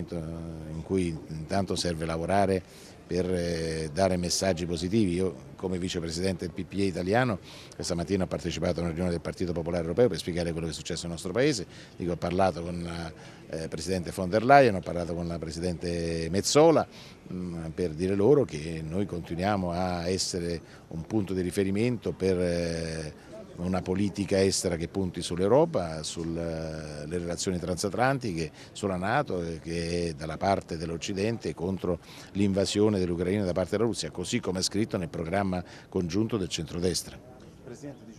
momento in cui intanto serve lavorare per eh, dare messaggi positivi. Io come vicepresidente del PPA italiano questa mattina ho partecipato a una riunione del Partito Popolare Europeo per spiegare quello che è successo nel nostro Paese. Dico, ho parlato con la eh, Presidente von der Leyen, ho parlato con la Presidente Mezzola mm, per dire loro che noi continuiamo a essere un punto di riferimento per... Eh, una politica estera che punti sull'Europa, sulle eh, relazioni transatlantiche, sulla Nato eh, che è dalla parte dell'Occidente contro l'invasione dell'Ucraina da parte della Russia, così come è scritto nel programma congiunto del centrodestra.